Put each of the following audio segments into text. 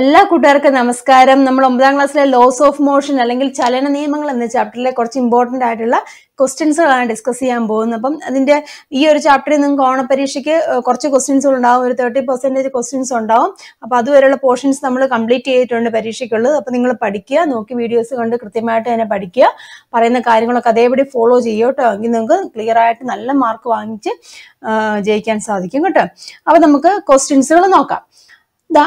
എല്ലാ കൂട്ടുകാർക്കും നമസ്കാരം നമ്മൾ ഒമ്പതാം ക്ലാസ്സിലെ ലോസ് ഓഫ് മോഷൻ അല്ലെങ്കിൽ ചലന നിയമങ്ങൾ എന്ന ചാപ്റ്ററിലെ കുറച്ച് ഇമ്പോർട്ടൻ്റ് ആയിട്ടുള്ള ക്വസ്റ്റ്യൻസുകളാണ് ഡിസ്കസ് ചെയ്യാൻ പോകുന്നത് അപ്പം അതിന്റെ ഈ ഒരു ചാപ്റ്ററിൽ നിങ്ങൾക്ക് ഓണപരീക്ഷയ്ക്ക് കുറച്ച് ക്വസ്റ്റ്യൻസ് ഉണ്ടാവും ഒരു തേർട്ടി പെർസെൻറ്റേജ് ക്വസ്റ്റ്യൻസ് ഉണ്ടാവും അപ്പോൾ അതുവരെയുള്ള പോർഷൻസ് നമ്മൾ കംപ്ലീറ്റ് ചെയ്തിട്ടുണ്ട് പരീക്ഷയ്ക്കുള്ളത് അപ്പോൾ നിങ്ങൾ പഠിക്കുക നോക്കി വീഡിയോസ് കണ്ട് കൃത്യമായിട്ട് തന്നെ പഠിക്കുക പറയുന്ന കാര്യങ്ങളൊക്കെ അതേപടി ഫോളോ ചെയ്യുക കേട്ടോ എങ്കിൽ നിങ്ങൾക്ക് ക്ലിയർ ആയിട്ട് നല്ല മാർക്ക് വാങ്ങിച്ച് ജയിക്കാൻ സാധിക്കും കേട്ടോ അപ്പോൾ നമുക്ക് ക്വസ്റ്റ്യൻസുകൾ നോക്കാം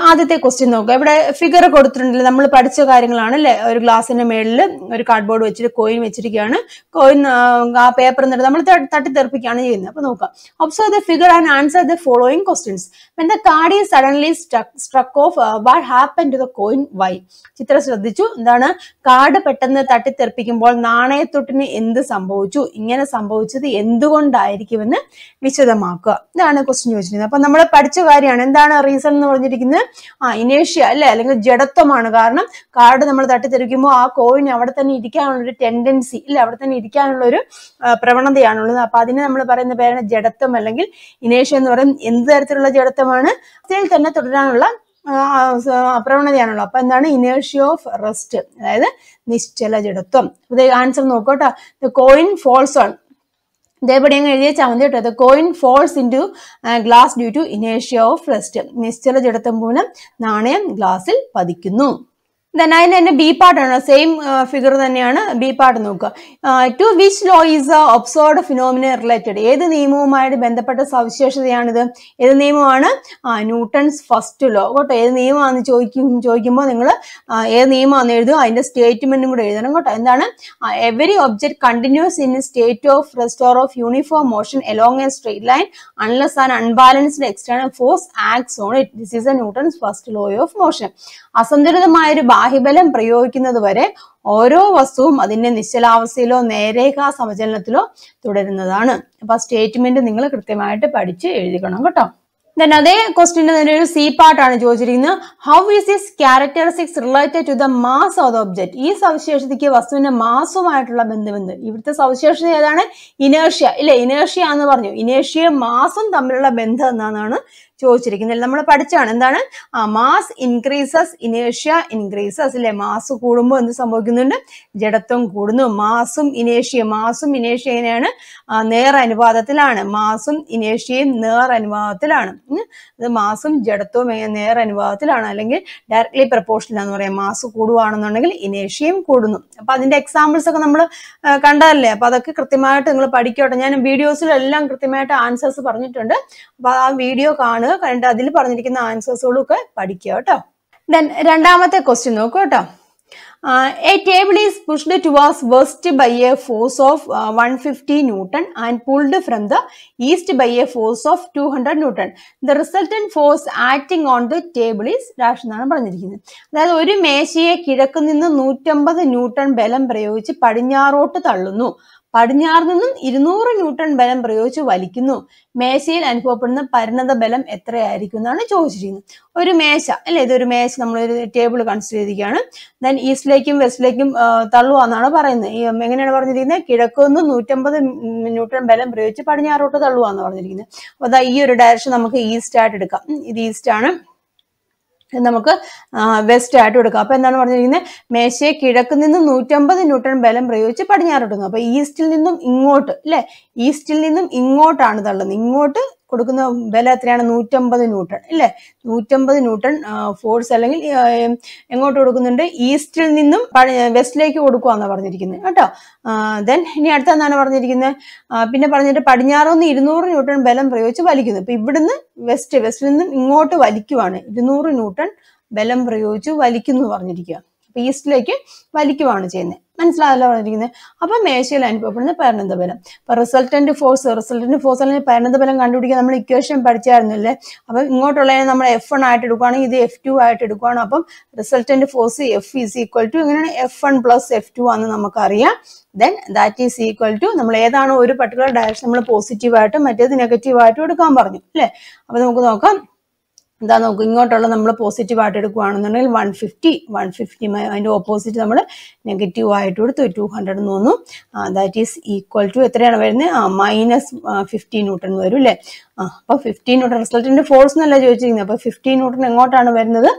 ആദ്യത്തെ ക്വസ്റ്റ്യൻ നോക്കുക ഇവിടെ ഫിഗർ കൊടുത്തിട്ടുണ്ടല്ലോ നമ്മൾ പഠിച്ച കാര്യങ്ങളാണ് അല്ലേ ഒരു ഗ്ലാസിന്റെ മേളിൽ ഒരു കാർഡ്ബോർഡ് വെച്ചിട്ട് കോയിൻ വെച്ചിരിക്കുകയാണ് കോയിൻ ആ പേപ്പർ എന്നിട്ട് നമ്മൾ തട്ടിത്തെറിപ്പിക്കുകയാണ് ചെയ്യുന്നത് അപ്പൊ നോക്കാം observe the figure and answer the following questions when the card is suddenly struck off what happen to the coin why ചിത്രം ശ്രദ്ധിച്ചു എന്താണ് കാർഡ് പെട്ടെന്ന് തട്ടിത്തെറിപ്പിക്കുമ്പോൾ നാണയത്തൊട്ടിന് എന്ത് സംഭവിച്ചു ഇങ്ങനെ സംഭവിച്ചത് എന്തുകൊണ്ടായിരിക്കുമെന്ന് വിശദമാക്കുക ഇതാണ് ക്വസ്റ്റ്യൻ ചോദിച്ചിരിക്കുന്നത് അപ്പൊ നമ്മൾ പഠിച്ച കാര്യമാണ് എന്താണ് റീസൺ എന്ന് പറഞ്ഞിരിക്കുന്നത് പറഞ്ഞ് ആ ഇനേഷ്യ അല്ലെ അല്ലെങ്കിൽ ജഡത്വമാണ് കാരണം കാർഡ് നമ്മൾ തട്ടിത്തെറിക്കുമ്പോൾ ആ കോയിൻ അവിടെ തന്നെ ഇരിക്കാനുള്ള ഒരു ടെൻഡൻസി ഇല്ല അവിടെ തന്നെ ഇരിക്കാനുള്ള ഒരു പ്രവണതയാണുള്ളത് അപ്പൊ അതിനെ നമ്മൾ പറയുന്ന പേരാണ് ജഡത്വം അല്ലെങ്കിൽ ഇനേഷ്യ എന്ന് പറയുന്നത് എന്ത് തരത്തിലുള്ള ജഡത്വമാണ് അതിൽ തന്നെ തുടരാനുള്ള പ്രവണതയാണല്ലോ അപ്പൊ എന്താണ് ഇനേഷ്യ ഓഫ് റെസ്റ്റ് അതായത് നിശ്ചല ജഡത്വം ആൻസർ നോക്കോട്ടോ ദ കോയിൻ ഫോൾസ് ഓൺ ഇതേപടി അങ്ങ് എഴുതിയ ചമന്തി കേട്ടോ the coin falls into glass due to ഇനേഷ്യ ഓഫ് റെസ്റ്റ് നിശ്ചല ജഡത്വം മൂലം നാണയം ഗ്ലാസിൽ പതിക്കുന്നു ദെൻ അതിന് തന്നെ ബി പാർട്ടാണ് സെയിം ഫിഗർ തന്നെയാണ് ബി പാർട്ട് നോക്കുക to which law is observed phenomena related ഏത് നിയമവുമായിട്ട് ബന്ധപ്പെട്ട സവിശേഷതയാണിത് ഏത് നിയമമാണ് ന്യൂട്ടൺസ് ഫസ്റ്റ് ലോ കേട്ടോ ഏത് നിയമമാണെന്ന് ചോദിക്കും ചോദിക്കുമ്പോൾ നിങ്ങൾ ഏത് നിയമമാണെന്ന് എഴുതുക അതിന്റെ സ്റ്റേറ്റ്മെന്റും കൂടെ എഴുതണം കേട്ടോ എന്താണ് every object continues in state of rest or of uniform motion along a straight line unless an unbalanced external force acts on it this is a Newton's first law of motion അസന്തുലിതമായ ഒരു ബാഹ്യബലം പ്രയോഗിക്കുന്നത് വരെ ഓരോ വസ്തുവും അതിന്റെ നിശ്ചലാവസ്ഥയിലോ നേരേഖാ സമചലനത്തിലോ തുടരുന്നതാണ് അപ്പൊ സ്റ്റേറ്റ്മെന്റ് നിങ്ങൾ കൃത്യമായിട്ട് പഠിച്ച് എഴുതിക്കണം കേട്ടോ ദെൻ അതേ ക്വസ്റ്റിന്റെ തന്നെ ഒരു സി പാർട്ടാണ് ചോദിച്ചിരിക്കുന്നത് how is is characteristics related to the mass of the object ഈ സവിശേഷതയ്ക്ക് വസ്തുവിന്റെ മാസുമായിട്ടുള്ള ബന്ധമെന്ത് ഇവിടുത്തെ സവിശേഷത ഏതാണ് ഇനേഷ്യ ഇല്ലേ ഇനേഷ്യ എന്ന് പറഞ്ഞു ഇനേഷ്യയും മാസും തമ്മിലുള്ള ബന്ധം എന്നാണ് ചോദിച്ചിരിക്കുന്നത് നമ്മൾ പഠിച്ചാണ് എന്താണ് ആ മാസ് ഇൻക്രീസസ് ഇനേഷ്യ ഇൻക്രീസസ് അല്ലെ മാസ് കൂടുമ്പോൾ എന്ത് സംഭവിക്കുന്നുണ്ട് ജഡത്വം കൂടുന്നു മാസും ഇനേഷ്യ മാസും ഇനേഷ്യനെയാണ് നേർ അനുപാതത്തിലാണ് മാസും ഇനേഷ്യയും നേർ അനുപാതത്തിലാണ് അത് മാസും ജഡത്വവും നേർ അനുപാതത്തിലാണ് അല്ലെങ്കിൽ ഡയറക്ട്ലി പ്രപ്പോർഷനിലാന്ന് പറയാം മാസ് കൂടുവാണെന്നുണ്ടെങ്കിൽ ഇനേഷ്യയും കൂടുന്നു അപ്പൊ അതിന്റെ എക്സാമ്പിൾസ് ഒക്കെ നമ്മൾ കണ്ടതല്ലേ അപ്പൊ അതൊക്കെ കൃത്യമായിട്ട് നിങ്ങൾ പഠിക്കോട്ടെ ഞാൻ വീഡിയോസിലെല്ലാം കൃത്യമായിട്ട് ആൻസേഴ്സ് പറഞ്ഞിട്ടുണ്ട് അപ്പൊ ആ വീഡിയോ കാണുക ആണ് കണ്ട് അതിൽ പറഞ്ഞിരിക്കുന്ന ആൻസേഴ്സുകളൊക്കെ പഠിക്കുക കേട്ടോ ദെൻ രണ്ടാമത്തെ ക്വസ്റ്റ്യൻ നോക്കൂ കേട്ടോ a table is pushed towards west by a force of one fifty newton and pulled from the east by a force of two hundred newton the resultant force acting on the table is dash എന്നാണ് പറഞ്ഞിരിക്കുന്നത് അതായത് ഒരു മേശയെ കിഴക്ക് നിന്ന് നൂറ്റമ്പത് newton ബലം പ്രയോഗിച്ച് പടിഞ്ഞാറോട്ട് തള്ളുന്നു പടിഞ്ഞാറ് നിന്നും ഇരുന്നൂറ് ന്യൂട്ടൺ ബലം പ്രയോഗിച്ച് വലിക്കുന്നു മേശയിൽ അനുഭവപ്പെടുന്ന പരിണത ബലം എത്രയായിരിക്കും എന്നാണ് ചോദിച്ചിരിക്കുന്നത് ഒരു മേശ അല്ലെ ഇതൊരു മേശ നമ്മളൊരു ടേബിൾ കൺസിഡർ ചെയ്തിരിക്കുകയാണ് ദെൻ ഈസ്റ്റിലേക്കും വെസ്റ്റിലേക്കും തള്ളുവാന്നാണ് പറയുന്നത് ഈ എങ്ങനെയാണ് പറഞ്ഞിരിക്കുന്നത് കിഴക്ക് നിന്ന് നൂറ്റമ്പത് ന്യൂട്ടൺ ബലം പ്രയോഗിച്ച് പടിഞ്ഞാറോട്ട് തള്ളുവാന്ന് പറഞ്ഞിരിക്കുന്നത് അപ്പോൾ അതാ ഈ ഒരു ഡയറക്ഷൻ നമുക്ക് ഈസ്റ്റ് ആയിട്ട് എടുക്കാം ഇത് ഈസ്റ്റ് ആണ് നമുക്ക് വെസ്റ്റ് ആയിട്ട് കൊടുക്കാം അപ്പോൾ എന്താണ് പറഞ്ഞിരിക്കുന്നത് മേശയെ കിഴക്ക് നിന്ന് നൂറ്റമ്പത് ന്യൂട്ടൺ ബലം പ്രയോഗിച്ച് കൊടുക്കുക അപ്പോൾ ഈസ്റ്റിൽ നിന്നും ഇങ്ങോട്ട് അല്ലേ ഈസ്റ്റിൽ നിന്നും ഇങ്ങോട്ടാണ് തള്ളുന്നത് ഇങ്ങോട്ട് കൊടുക്കുന്ന ബലം എത്രയാണ് നൂറ്റമ്പത് ന്യൂട്ടൺ അല്ലേ നൂറ്റമ്പത് ന്യൂട്ടൺ ഫോഴ്സ് അല്ലെങ്കിൽ എങ്ങോട്ട് കൊടുക്കുന്നുണ്ട് ഈസ്റ്റിൽ നിന്നും വെസ്റ്റിലേക്ക് എന്നാണ് പറഞ്ഞിരിക്കുന്നത് കേട്ടോ ദെൻ ഇനി അടുത്ത എന്താണ് പറഞ്ഞിരിക്കുന്നത് പിന്നെ പറഞ്ഞിട്ട് പടിഞ്ഞാറ് നിന്ന് ഇരുന്നൂറ് ന്യൂട്ടൺ ബലം പ്രയോഗിച്ച് വലിക്കുന്നു ഇപ്പൊ ഇവിടുന്ന് വെസ്റ്റ് വെസ്റ്റിൽ നിന്നും ഇങ്ങോട്ട് വലിക്കുവാണ് ഇരുന്നൂറ് ന്യൂട്ടൺ ബലം പ്രയോഗിച്ച് വലിക്കുന്നു പറഞ്ഞിരിക്കുക അപ്പം ഈസ്റ്റിലേക്ക് വലിക്കുവാണ് ചെയ്യുന്നത് മനസ്സിലായല്ലോ പറഞ്ഞിരിക്കുന്നത് അപ്പൊ മേശയിൽ അനുഭവപ്പെടുന്ന പരിണത ബലം അപ്പം റിസൾട്ടന്റ് ഫോഴ്സ് റിസൾട്ടന്റ് ഫോഴ്സ് അല്ലെങ്കിൽ പരിണത ബലം കണ്ടുപിടിക്കാൻ നമ്മൾ ഇക്വേഷൻ പഠിച്ചായിരുന്നില്ലേ അപ്പൊ ഇങ്ങോട്ടുള്ളതിനെ നമ്മൾ എഫ് വൺ ആയിട്ട് എടുക്കുകയാണെങ്കിൽ ഇത് എഫ് ടു ആയിട്ട് എടുക്കുകയാണ് അപ്പം resultant force F is equal to ഇങ്ങനെയാണ് F one plus F two ആണെന്ന് നമുക്കറിയാം then that is equal to നമ്മൾ ഏതാണോ ഒരു പർട്ടിക്കുലർ ഡയറക്ഷൻ നമ്മൾ പോസിറ്റീവായിട്ടും മറ്റേത് നെഗറ്റീവായിട്ടും എടുക്കാൻ പറഞ്ഞു അല്ലേ അപ്പൊ നമുക്ക് നോക്കാം എന്താ നോക്കുക ഇങ്ങോട്ടുള്ള നമ്മൾ പോസിറ്റീവ് ആയിട്ട് എടുക്കുകയാണെന്നുണ്ടെങ്കിൽ വൺ ഫിഫ്റ്റി വൺ ഫിഫ്റ്റി അതിൻ്റെ ഓപ്പോസിറ്റ് നമ്മൾ നെഗറ്റീവ് ആയിട്ട് കൊടുത്തു ടു ഹൺഡ്രഡ് എന്ന് തോന്നുന്നു ദാറ്റ് ഈസ് ഈക്വൽ ടു എത്രയാണ് വരുന്നത് ആ മൈനസ് ഫിഫ്റ്റീൻ ന്യൂട്ടൺ വരും അല്ലേ അപ്പോൾ ഫിഫ്റ്റീൻ ന്യൂട്ടൺ റിസൾട്ടിൻ്റെ ഫോഴ്സ് എന്നല്ല ചോദിച്ചിരിക്കുന്നത് അപ്പോൾ ഫിഫ്റ്റീൻ ന്യൂട്ടൺ എങ്ങോട്ടാണ് വരുന്നത്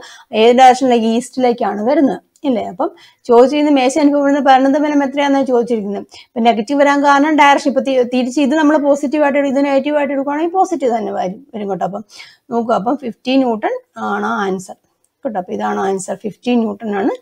ഏത് ഡയറക്ഷനിലേക്ക് ഈസ്റ്റിലേക്കാണ് വരുന്നത് ഇല്ലേ അപ്പം ചോദിച്ചു മേശ അനുഭവപ്പെടുന്ന പരനന്ത ഫലം എത്രയാണെന്ന് ചോദിച്ചിരിക്കുന്നത് ഇപ്പം നെഗറ്റീവ് വരാൻ കാരണം ഡയറക്ഷൻ ഇപ്പം തിരിച്ച് ഇത് നമ്മൾ പോസിറ്റീവ് ആയിട്ട് ഇത് ആയിട്ട് എടുക്കുകയാണെങ്കിൽ പോസിറ്റീവ് തന്നെ വരും വരും കേട്ടോ അപ്പം നോക്കുക അപ്പം ഫിഫ്റ്റീൻ ന്യൂട്ടൺ ആണ് ആൻസർ കേട്ടോ അപ്പം ഇതാണ് ആൻസർ ഫിഫ്റ്റീൻ ന്യൂട്ടൺ ആണ്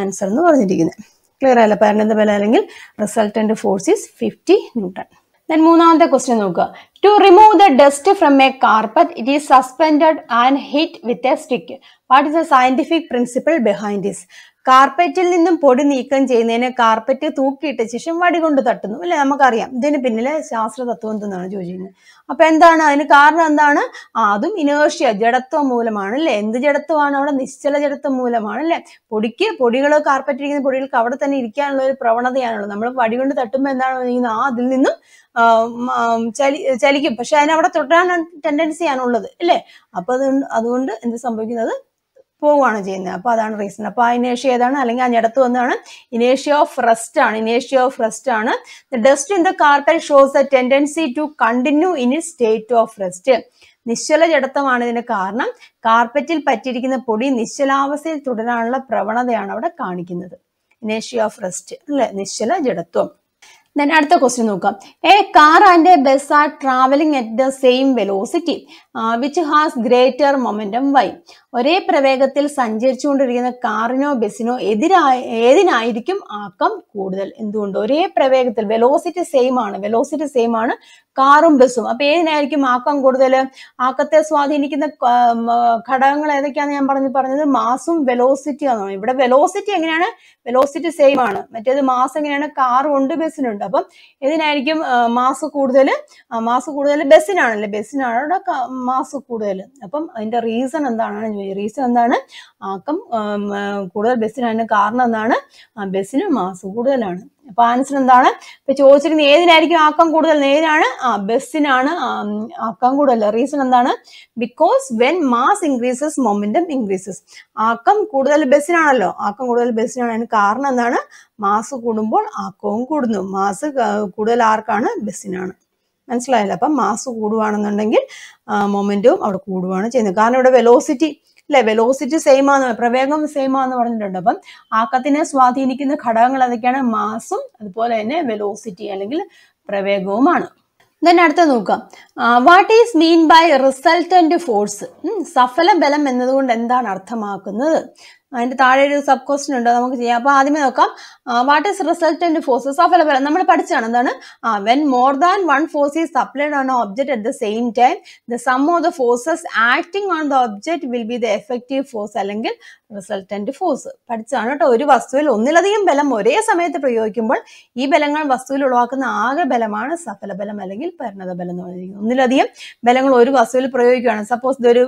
ആൻസർ എന്ന് പറഞ്ഞിരിക്കുന്നത് ക്ലിയർ അല്ല പരനന്ത ബലം അല്ലെങ്കിൽ resultant force is fifty newton Then the question. To remove the dust from a carpet, it is suspended and hit with a stick. What is the scientific principle behind this? കാർപ്പറ്റിൽ നിന്നും പൊടി നീക്കം ചെയ്യുന്നതിന് carpet തൂക്കിയിട്ട ശേഷം വടി കൊണ്ട് തട്ടുന്നു അല്ലെ നമുക്കറിയാം ഇതിന് പിന്നിലെ ശാസ്ത്ര തത്വം എന്തെന്നാണ് ചോദിക്കുന്നത് അപ്പൊ എന്താണ് അതിന് കാരണം എന്താണ് അതും ഇനേഴ്ഷ്യ ജഡത്വം മൂലമാണ് അല്ലെ എന്ത് ജഡത്വമാണ് അവിടെ നിശ്ചല ജഡത്വം മൂലമാണ് അല്ലെ പൊടിക്ക് പൊടികൾ കാർപ്പറ്റിരിക്കുന്ന പൊടികൾക്ക് അവിടെ തന്നെ ഇരിക്കാനുള്ള ഒരു പ്രവണതയാണുള്ളത് നമ്മൾ വടി കൊണ്ട് തട്ടുമ്പോൾ എന്താണ് ആ അതിൽ നിന്നും ചലി ചലിക്കും പക്ഷെ അതിനവിടെ തുടരാൻ ടെൻഡൻസിയാണുള്ളത് അല്ലേ അപ്പൊ അത് അതുകൊണ്ട് എന്ത് സംഭവിക്കുന്നത് പോവുകയാണ് ചെയ്യുന്നത് അപ്പോൾ അതാണ് റീസൺ അപ്പോൾ ആ ഇനേഷ്യ ഏതാണ് അല്ലെങ്കിൽ അതിനടുത്ത് വന്നതാണ് ഇനേഷ്യ ഓഫ് റെസ്റ്റ് ആണ് ഇനേഷ്യ ഓഫ് റെസ്റ്റ് ആണ് dust in the carpet shows a tendency to continue in state of rest നിശ്ചല ജഡത്വമാണ് ഇതിന് കാരണം കാർപ്പറ്റിൽ പറ്റിയിരിക്കുന്ന പൊടി നിശ്ചലാവസ്ഥയിൽ തുടരാനുള്ള പ്രവണതയാണ് അവിടെ കാണിക്കുന്നത് ഇനേഷ്യ ഓഫ് റെസ്റ്റ് അല്ലെ നിശ്ചല ജഡത്വം ദെൻ അടുത്ത ക്വസ്റ്റ്യൻ നോക്കാം a car and a bus are travelling at the same velocity which has greater momentum why ഒരേ പ്രവേഗത്തിൽ സഞ്ചരിച്ചുകൊണ്ടിരിക്കുന്ന കാറിനോ ബസ്സിനോ എതിരായ ഏതിനായിരിക്കും ആക്കം കൂടുതൽ എന്തുകൊണ്ട് ഒരേ പ്രവേഗത്തിൽ വെലോസിറ്റി സെയിം ആണ് വെലോസിറ്റി സെയിം ആണ് കാറും ബസ്സും അപ്പൊ ഏതിനായിരിക്കും ആക്കം കൂടുതൽ ആക്കത്തെ സ്വാധീനിക്കുന്ന ഘടകങ്ങൾ ഏതൊക്കെയാന്ന് ഞാൻ പറഞ്ഞു പറഞ്ഞത് മാസും വെലോസിറ്റി ആണ് ഇവിടെ വെലോസിറ്റി എങ്ങനെയാണ് വെലോസിറ്റി സെയിം ആണ് മറ്റേത് മാസ് എങ്ങനെയാണ് കാറും ഉണ്ട് ബസ്സിനുണ്ട് അപ്പം ഏതിനായിരിക്കും മാസ് കൂടുതൽ മാസ് കൂടുതൽ ബസ്സിനാണല്ലേ ബസ്സിനാണ് മാസ് കൂടുതൽ അപ്പം അതിന്റെ റീസൺ എന്താണെന്ന് റീസൺ എന്താണ് ആക്കം കൂടുതൽ ബസ്സിനാണ് കാരണം എന്താണ് ബസ്സിന് മാസ് കൂടുതലാണ് അപ്പൊ ആൻസർ എന്താണ് ഇപ്പൊ ചോദിച്ചിരുന്ന ഏതിനായിരിക്കും ആക്കം കൂടുതൽ ഏതിനാണ് ആ ബസ്സിനാണ് ആക്കം കൂടുതൽ റീസൺ എന്താണ് because when mass increases momentum increases ആക്കം കൂടുതൽ ബസ്സിനാണല്ലോ ആക്കം കൂടുതൽ ബസ്സിനാണ് അതിന് കാരണം എന്താണ് മാസ് കൂടുമ്പോൾ ആക്കവും കൂടുന്നു മാസ് കൂടുതൽ ആർക്കാണ് ബസ്സിനാണ് മനസ്സിലായില്ല അപ്പം മാസ് കൂടുവാണെന്നുണ്ടെങ്കിൽ മൊമെൻറ്റും അവിടെ കൂടുവാണ് ചെയ്യുന്നത് കാരണം ഇവിടെ വെലോസിറ്റി അല്ലെ വെലോസിറ്റി സെയിം ആണ് പ്രവേഗം സെയിം ആണെന്ന് പറഞ്ഞിട്ടുണ്ട് അപ്പം ആക്കത്തിനെ സ്വാധീനിക്കുന്ന ഘടകങ്ങൾ ഏതൊക്കെയാണ് മാസും അതുപോലെ തന്നെ വെലോസിറ്റി അല്ലെങ്കിൽ പ്രവേഗവുമാണ് ദെൻ അടുത്ത നോക്കാം what is mean by resultant force സഫല ബലം എന്നതുകൊണ്ട് എന്താണ് അർത്ഥമാക്കുന്നത് അതിൻ്റെ താഴെ ഒരു സബ് ക്വസ്റ്റ്യൻ ഉണ്ട് നമുക്ക് ചെയ്യാം അപ്പോൾ ആദ്യമേ നോക്കാം what is resultant forces of എലബലം നമ്മൾ പഠിച്ചാണ് എന്താണ് when more than one force is applied on object at the same time the sum of the forces acting on the object will be the effective force അല്ലെങ്കിൽ resultant force പഠിച്ചാണ് കേട്ടോ ഒരു വസ്തുവിൽ ഒന്നിലധികം ബലം ഒരേ സമയത്ത് പ്രയോഗിക്കുമ്പോൾ ഈ ബലങ്ങൾ വസ്തുവിൽ ഉളവാക്കുന്ന ആകെ ബലമാണ് സഫല ബലം അല്ലെങ്കിൽ പരിണത ബലം എന്ന് പറഞ്ഞിരിക്കുന്നത് ഒന്നിലധികം ബലങ്ങൾ ഒരു വസ്തുവിൽ പ്രയോഗിക്കുകയാണ് സപ്പോസ് ഇതൊരു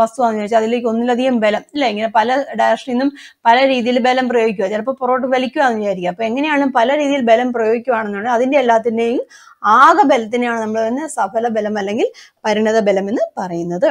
വസ്തുവാണെന്ന് ചോദിച്ചാൽ അതിലേക്ക് ഒന്നിലധികം ബലം ഇല്ല ഇങ്ങനെ പല ഡയറക്ഷനിൽ നിന്നും പല രീതിയിൽ ബലം പ്രയോഗിക്കുക ചിലപ്പോൾ പുറകോട്ട് വലിക്കുകയെന്ന് വിചാരിക്കുക അപ്പൊ എങ്ങനെയാണ് പല രീതിയിൽ ബലം പ്രയോഗിക്കുകയാണെന്നുണ്ടെങ്കിൽ അതിന്റെ എല്ലാത്തിന്റെയും ആകെ ബലത്തിനെയാണ് നമ്മൾ സഫല ബലം അല്ലെങ്കിൽ പരിണത ബലം എന്ന് പറയുന്നത്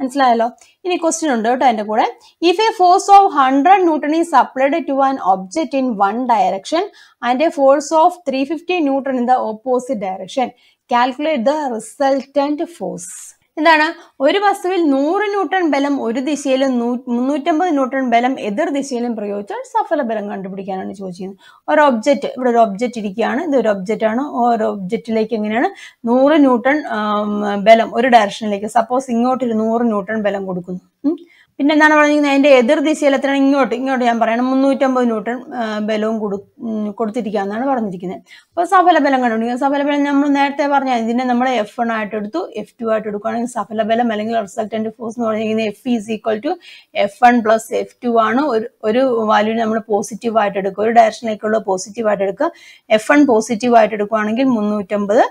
മനസ്സിലായല്ലോ ഇനി ക്വസ്റ്റ്യൻ ഉണ്ട് കേട്ടോ എന്റെ കൂടെ if a force of hundred newton is applied to an object in one direction and a force of three fifty newton in the opposite direction calculate the resultant force എന്താണ് ഒരു വസ്തുവിൽ നൂറ് ന്യൂട്ടൺ ബലം ഒരു ദിശയിലും മുന്നൂറ്റമ്പത് ന്യൂട്ടൺ ബലം എതിർ ദിശയിലും പ്രയോഗിച്ചാൽ സഫല ബലം കണ്ടുപിടിക്കാനാണ് ചോദിച്ചിരിക്കുന്നത് ഒരു ഒബ്ജക്റ്റ് ഇവിടെ ഒരു ഒബ്ജക്റ്റ് ഇരിക്കുകയാണ് ഇത് ഒരു ഒബ്ജക്റ്റ് ആണ് ഒരു ഒബ്ജക്റ്റിലേക്ക് എങ്ങനെയാണ് നൂറ് ന്യൂട്ടൺ ബലം ഒരു ഡയറക്ഷനിലേക്ക് സപ്പോസ് ഇങ്ങോട്ട് ഒരു നൂറ് ന്യൂട്ടൺ ബലം കൊടുക്കുന്നു പിന്നെ എന്താണ് പറഞ്ഞിരിക്കുന്നത് അതിന്റെ എതിർ ദിശയിൽ എത്രയാണ് ഇങ്ങോട്ട് ഇങ്ങോട്ട് ഞാൻ പറയണം മുന്നൂറ്റമ്പത് ന്യൂട്ടൺ ബലവും കൊടു കൊടുത്തിരിക്കുക എന്നാണ് പറഞ്ഞിരിക്കുന്നത് അപ്പോൾ സഫലബലം കണ്ടുപിടിക്കുക സഫലബലം നമ്മൾ നേരത്തെ പറഞ്ഞ ഇതിനെ നമ്മൾ എഫ് വൺ ആയിട്ട് എടുത്തു എഫ് ടു ആയിട്ട് എടുക്കുകയാണെങ്കിൽ സഫലബലം അല്ലെങ്കിൽ റിസൾട്ടന്റ് ഫോഴ്സ് എന്ന് പറഞ്ഞിരിക്കുന്നത് F is equal to F one plus F two ആണ് ഒരു ഒരു വാല്യൂ നമ്മൾ പോസിറ്റീവ് ആയിട്ട് എടുക്കുക ഒരു ഡയറക്ഷനിലേക്കുള്ള പോസിറ്റീവ് ആയിട്ട് എടുക്കുക എഫ് വൺ പോസിറ്റീവ് ആയിട്ട് എടുക്കുകയാണെങ്കിൽ മുന്നൂറ്റമ്പത്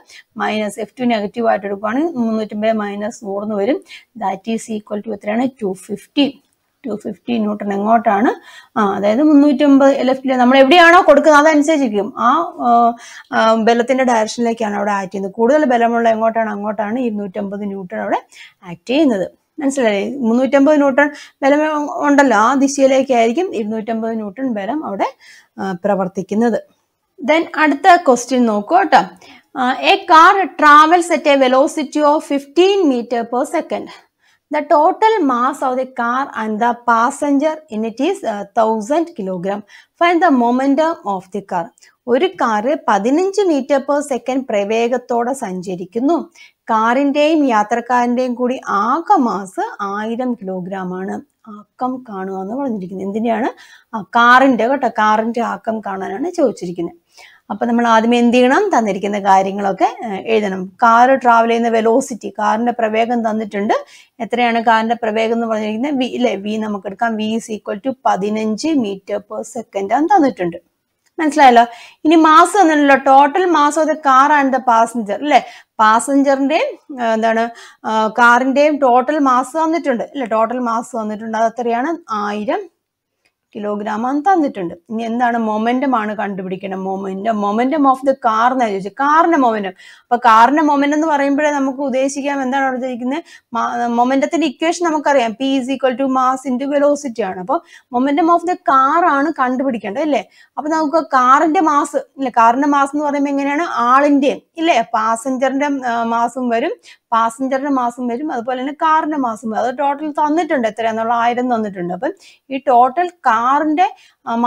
മൈനസ് എഫ് ടു നെഗറ്റീവ് ആയിട്ട് എടുക്കുകയാണെങ്കിൽ മുന്നൂറ്റമ്പത് മൈനസ് നൂറിന് വരും ദാറ്റ് ഈസ് ഈക്വൽ ടു എത്രയാണ് two fifty two fifty newton എങ്ങോട്ടാണ് ആ അതായത് മുന്നൂറ്റമ്പത് ലെഫ്റ്റിൽ നമ്മൾ എവിടെയാണോ കൊടുക്കുന്നത് അതനുസരിച്ചിരിക്കും ആ ബലത്തിന്റെ ഡയറക്ഷനിലേക്കാണ് അവിടെ ആക്ട് ചെയ്യുന്നത് കൂടുതൽ ബലമുള്ള എങ്ങോട്ടാണ് അങ്ങോട്ടാണ് ഇരുന്നൂറ്റമ്പത് ന്യൂട്ടൺ അവിടെ ആക്ട് ചെയ്യുന്നത് മനസ്സിലായി മുന്നൂറ്റമ്പത് ന്യൂട്ടൺ ബലം ഉണ്ടല്ലോ ആ ദിശയിലേക്കായിരിക്കും ഇരുന്നൂറ്റമ്പത് ന്യൂട്ടൺ ബലം അവിടെ പ്രവർത്തിക്കുന്നത് ദെൻ അടുത്ത ക്വസ്റ്റ്യൻ നോക്കൂ കേട്ടോ a car travels at a velocity of fifteen metre per second the total mass of the car and the passenger in it is thousand kilogram find the the of the car ഒരു car പതിനഞ്ച് metre per second പ്രവേഗത്തോടെ സഞ്ചരിക്കുന്നു കാറിൻ്റെയും യാത്രക്കാരൻ്റെയും കൂടി ആകെ mass ആയിരം kilogram ആണ് ആക്കം കാണുക എന്ന് പറഞ്ഞിരിക്കുന്നത് എന്തിനാണ് കാറിൻ്റെ കേട്ടോ കാറിൻ്റെ ആക്കം കാണാനാണ് ചോദിച്ചിരിക്കുന്നത് അപ്പോൾ നമ്മൾ ആദ്യം എന്ത് ചെയ്യണം തന്നിരിക്കുന്ന കാര്യങ്ങളൊക്കെ എഴുതണം കാർ ട്രാവൽ ചെയ്യുന്ന വെലോസിറ്റി കാറിന്റെ പ്രവേഗം തന്നിട്ടുണ്ട് എത്രയാണ് കാറിന്റെ പ്രവേഗം എന്ന് പറഞ്ഞിരിക്കുന്നത് വി അല്ലേ വി നമുക്ക് എടുക്കാം വി ഇസ് ഈക്വൽ ടു പതിനഞ്ച് മീറ്റർ പെർ സെക്കൻഡ് ആണ് തന്നിട്ടുണ്ട് മനസ്സിലായല്ലോ ഇനി മാസ് തന്നിട്ടുണ്ടല്ലോ total mass of the car and the passenger അല്ലേ പാസഞ്ചറിന്റെയും എന്താണ് കാറിന്റെയും ടോട്ടൽ മാസ് തന്നിട്ടുണ്ട് അല്ലെ ടോട്ടൽ മാസ് തന്നിട്ടുണ്ട് അത് എത്രയാണ് ആയിരം കിലോഗ്രാം ആണ് തന്നിട്ടുണ്ട് ഇനി എന്താണ് മൊമെന്റം ആണ് കണ്ടുപിടിക്കണം momentum momentum of the car എന്ന് ചോദിച്ചത് കാറിന്റെ മൊമെന്റം അപ്പൊ കാറിന്റെ മൊമെന്റം എന്ന് പറയുമ്പോഴേ നമുക്ക് ഉദ്ദേശിക്കാം എന്താണ് പറഞ്ഞിരിക്കുന്നത് മൊമെന്റത്തിന്റെ ഇക്വേഷൻ നമുക്കറിയാം p is equal to mass into velocity ആണ് അപ്പൊ മൊമെന്റം ഓഫ് ദ കാർ ആണ് കണ്ടുപിടിക്കേണ്ടത് അല്ലേ അപ്പൊ നമുക്ക് കാറിന്റെ മാസ് അല്ലെ കാറിന്റെ മാസ് എന്ന് പറയുമ്പോൾ എങ്ങനെയാണ് ആളിന്റെയും ഇല്ലേ പാസഞ്ചറിന്റെ മാസും വരും പാസഞ്ചറിന് മാസം വരും അതുപോലെ തന്നെ കാറിന്റെ മാസം വരും അത് ടോട്ടൽ തന്നിട്ടുണ്ട് എത്ര എന്നുള്ള ആയിരം തന്നിട്ടുണ്ട് അപ്പം ഈ ടോട്ടൽ കാറിന്റെ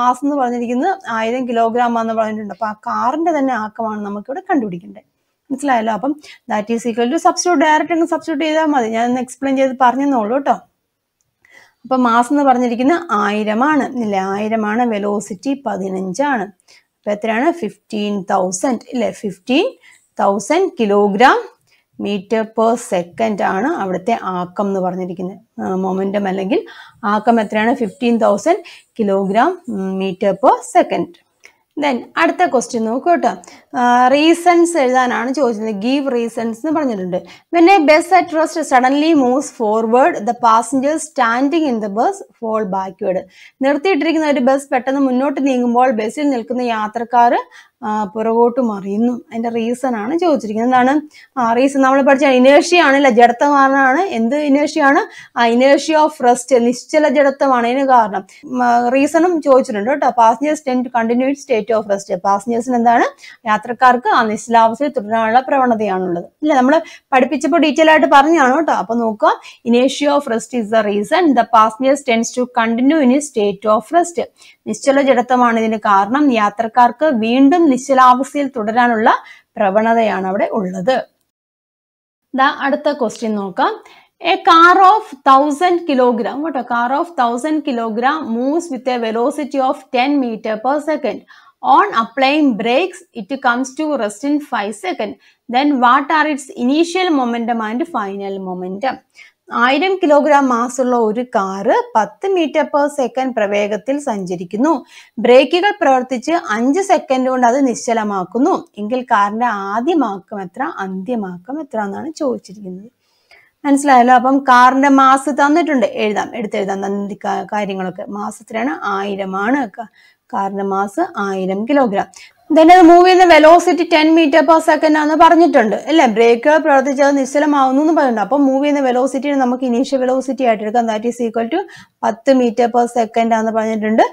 മാസം എന്ന് പറഞ്ഞിരിക്കുന്നത് ആയിരം കിലോഗ്രാം എന്ന് പറഞ്ഞിട്ടുണ്ട് അപ്പൊ ആ കാറിന്റെ തന്നെ ആക്കമാണ് നമുക്കിവിടെ കണ്ടുപിടിക്കേണ്ടത് മനസ്സിലായല്ലോ അപ്പം that is equal to substitute direct അങ്ങ് സബ്സ്റ്റിറ്റ്യൂട്ട് ചെയ്താൽ മതി ഞാൻ ഒന്ന് എക്സ്പ്ലെയിൻ ചെയ്ത് പറഞ്ഞെന്നുള്ളൂ കേട്ടോ അപ്പൊ മാസം എന്ന് പറഞ്ഞിരിക്കുന്നത് ആയിരമാണ് ഇല്ല ആയിരമാണ് വെലോസിറ്റി പതിനഞ്ചാണ് അപ്പൊ എത്രയാണ് ഫിഫ്റ്റീൻ തൗസൻഡ് ഇല്ലേ fifteen thousand kilogram metre per second ആണ് അവിടുത്തെ ആക്കം എന്ന് പറഞ്ഞിരിക്കുന്നത് മൊമെൻറ്റം അല്ലെങ്കിൽ ആക്കം എത്രയാണ് fifteen thousand kilogram metre per second then അടുത്ത ക്വസ്റ്റ്യൻ നോക്കൂ കേട്ടോ റീസൺസ് എഴുതാനാണ് ചോദിച്ചത് ഗീവ് റീസൺസ് എന്ന് പറഞ്ഞിട്ടുണ്ട് പിന്നെ bus at rest suddenly moves forward the passengers standing in the bus fall backward നിർത്തിയിട്ടിരിക്കുന്ന ഒരു ബസ് പെട്ടെന്ന് മുന്നോട്ട് നീങ്ങുമ്പോൾ ബസ്സിൽ നിൽക്കുന്ന യാത്രക്കാർ പുറകോട്ട് മറിയുന്നു അതിന്റെ റീസൺ ആണ് ചോദിച്ചിരിക്കുന്നത് എന്താണ് ആ റീസൺ നമ്മൾ പഠിച്ച ആണ് അല്ല ജഡത്വമാണെന്നാണ് എന്ത് ഇനേഴ്ഷ്യയാണ് ആ ഇനേഴ്ഷ്യ ഓഫ് റെസ്റ്റ് നിശ്ചല ജഡത്വമാണ് അതിന് കാരണം റീസണും ചോദിച്ചിട്ടുണ്ട് കേട്ടോ passengers tend to continue state of rest പാസഞ്ചേഴ്സിന് എന്താണ് യാത്രക്കാർക്ക് ആ നിശ്ചലാവസ്ഥയിൽ തുടരാനുള്ള പ്രവണതയാണുള്ളത് ഇല്ല നമ്മൾ പഠിപ്പിച്ചപ്പോൾ ഡീറ്റെയിൽ ആയിട്ട് പറഞ്ഞാണ് കേട്ടോ അപ്പൊ നോക്കുക ഇനേഷ്യ of rest is the reason the passengers tends to continue in state of rest നിശ്ചല ജഡത്വമാണ് ഇതിന് കാരണം യാത്രക്കാർക്ക് വീണ്ടും നിശ്ചലാവസ്ഥയിൽ തുടരാനുള്ള പ്രവണതയാണ് അവിടെ ഉള്ളത് അടുത്ത ക്വസ്റ്റ്യൻ നോക്കാം a car of thousand kilogram കേട്ടോ car of thousand kilogram moves with a velocity of ten metre per second on applying brakes it comes to rest in five second then what are its initial momentum and final momentum ആയിരം kilogram മാസുള്ള ഒരു car പത്ത് metre per second പ്രവേഗത്തിൽ സഞ്ചരിക്കുന്നു ബ്രേക്കുകൾ പ്രവർത്തിച്ച് അഞ്ച് second കൊണ്ട് അത് നിശ്ചലമാക്കുന്നു എങ്കിൽ കാറിന്റെ ആദ്യമാക്കം എത്ര അന്ത്യമാക്കം എത്ര എന്നാണ് ചോദിച്ചിരിക്കുന്നത് മനസ്സിലായല്ലോ അപ്പം കാറിന്റെ മാസ് തന്നിട്ടുണ്ട് എഴുതാം എടുത്തെഴുതാം നന്ദി കാര്യങ്ങളൊക്കെ മാസത്തിലാണ് ആയിരമാണ് കാറിന്റെ മാസ് ആയിരം കിലോഗ്രാം ദെൻ മൂവ് ചെയ്യുന്ന velocity ten metre per second ആണെന്ന് പറഞ്ഞിട്ടുണ്ട് അല്ലേ ബ്രേക്ക് പ്രവർത്തിച്ചത് നിശ്ചലമാവുന്നു എന്ന് പറഞ്ഞിട്ടുണ്ട് അപ്പൊ മൂവ് ചെയ്യുന്ന വെലോസിറ്റി നമുക്ക് ഇനീഷ്യൽ വെലോസിറ്റി ആയിട്ട് എടുക്കാം ദാറ്റ് ഈസ് ഈക്വൽ ടു പത്ത് മീറ്റർ പെർ സെക്കൻഡ് ആണെന്ന് പറഞ്ഞിട്ടുണ്ട്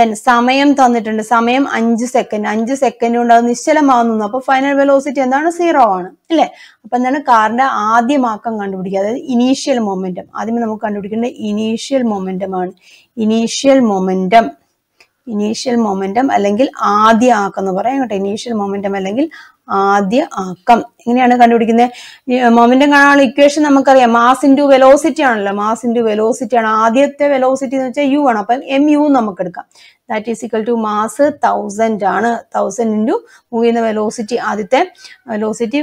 ദെൻ സമയം തന്നിട്ടുണ്ട് സമയം അഞ്ച് സെക്കൻഡ് അഞ്ച് സെക്കൻഡ് കൊണ്ട് അത് നിശ്ചലമാവുന്നു അപ്പൊ ഫൈനൽ വെലോസിറ്റി എന്താണ് സീറോ ആണ് അല്ലേ അപ്പൊ എന്താണ് കാറിന്റെ ആദ്യമാക്കം കണ്ടുപിടിക്കുക അതായത് ഇനീഷ്യൽ മൊമെന്റം ആദ്യമേ നമുക്ക് കണ്ടുപിടിക്കേണ്ട ഇനീഷ്യൽ മൊമെന്റം ആണ് ഇനീഷ്യൽ മൊമെന്റം ഇനീഷ്യൽ മൊമെന്റം അല്ലെങ്കിൽ ആദ്യ ആക്കം എന്ന് പറയാം കേട്ടോ ഇനീഷ്യൽ മൊമെന്റം അല്ലെങ്കിൽ ആദ്യ ആക്കം എങ്ങനെയാണ് കണ്ടുപിടിക്കുന്നത് മൊമെന്റം കാണാനുള്ള ഇക്വേഷൻ നമുക്കറിയാം മാസ് ഇൻറ്റു വെലോസിറ്റി ആണല്ലോ മാസ് ഇൻറ്റു വെലോസിറ്റി ആണ് ആദ്യത്തെ വെലോസിറ്റി എന്ന് വെച്ചാൽ യു ആണ് അപ്പം എം യു നമുക്ക് എടുക്കാം that is equal to mass thousand ആണ് തൗസൻഡ് ഇൻറ്റു മൂവ് ചെയ്യുന്ന വെലോസിറ്റി ആദ്യത്തെ വെലോസിറ്റി